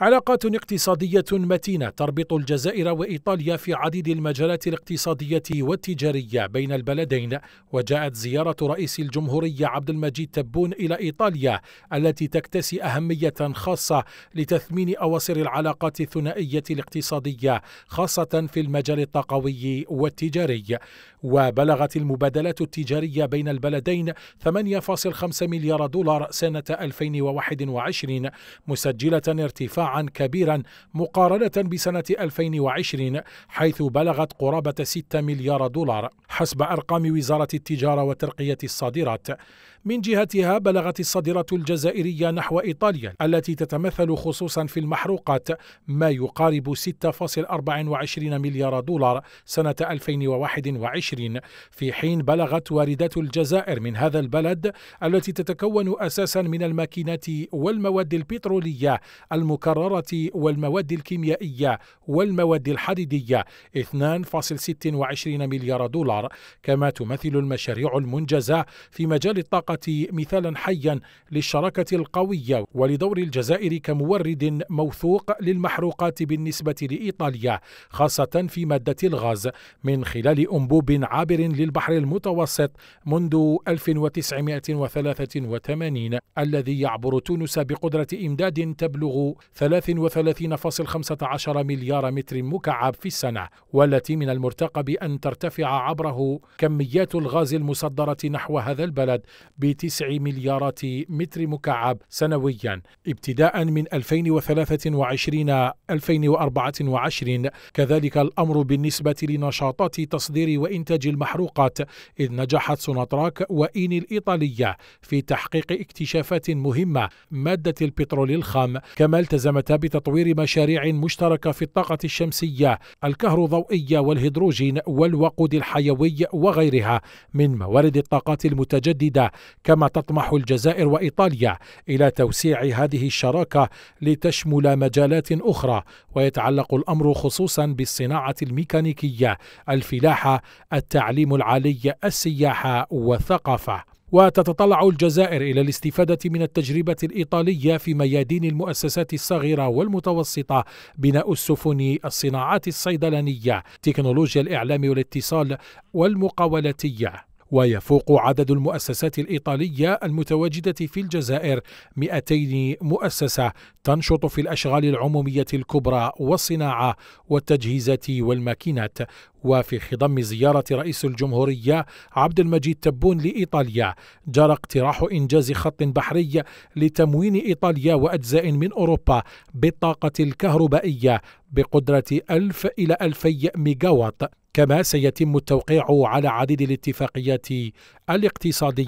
علاقات اقتصادية متينة تربط الجزائر وإيطاليا في عديد المجالات الاقتصادية والتجارية بين البلدين وجاءت زيارة رئيس الجمهورية عبد المجيد تبون إلى إيطاليا التي تكتسي أهمية خاصة لتثمين أواصر العلاقات الثنائية الاقتصادية خاصة في المجال الطاقوي والتجاري وبلغت المبادلات التجارية بين البلدين 8.5 مليار دولار سنة 2021 مسجلة ارتفاع كبيرا مقارنة بسنة 2020 حيث بلغت قرابة 6 مليار دولار حسب أرقام وزارة التجارة وترقية الصادرات من جهتها بلغت الصادرات الجزائرية نحو إيطاليا التي تتمثل خصوصا في المحروقات ما يقارب 6.24 مليار دولار سنة 2021 في حين بلغت واردات الجزائر من هذا البلد التي تتكون أساسا من الماكينات والمواد البترولية المكررة الحرارة والمواد الكيميائية والمواد الحديدية 2.26 مليار دولار كما تمثل المشاريع المنجزة في مجال الطاقة مثالا حيا للشراكة القوية ولدور الجزائر كمورد موثوق للمحروقات بالنسبة لإيطاليا خاصة في مادة الغاز من خلال أنبوب عابر للبحر المتوسط منذ 1983 الذي يعبر تونس بقدرة إمداد تبلغ 33.15 مليار متر مكعب في السنة والتي من المرتقب أن ترتفع عبره كميات الغاز المصدرة نحو هذا البلد بتسع مليارات متر مكعب سنويا ابتداء من 2023-2024 كذلك الأمر بالنسبة لنشاطات تصدير وإنتاج المحروقات إذ نجحت سوناتراك وإيني الإيطالية في تحقيق اكتشافات مهمة مادة البترول الخام كما التزم قامت بتطوير مشاريع مشتركة في الطاقة الشمسية الكهروضوئية والهيدروجين والوقود الحيوي وغيرها من موارد الطاقات المتجددة كما تطمح الجزائر وإيطاليا إلى توسيع هذه الشراكة لتشمل مجالات أخرى ويتعلق الأمر خصوصا بالصناعة الميكانيكية الفلاحة التعليم العالي السياحة والثقافة وتتطلع الجزائر إلى الاستفادة من التجربة الإيطالية في ميادين المؤسسات الصغيرة والمتوسطة بناء السفن الصناعات الصيدلانية تكنولوجيا الإعلام والاتصال والمقاولاتية ويفوق عدد المؤسسات الإيطالية المتواجدة في الجزائر 200 مؤسسة تنشط في الأشغال العمومية الكبرى والصناعة والتجهيزات والماكينات وفي خضم زيارة رئيس الجمهورية عبد المجيد تبون لإيطاليا جرى اقتراح إنجاز خط بحري لتموين إيطاليا وأجزاء من أوروبا بالطاقة الكهربائية بقدرة 1000 إلى 2000 ميجاوات كما سيتم التوقيع على عديد الاتفاقيات الاقتصادية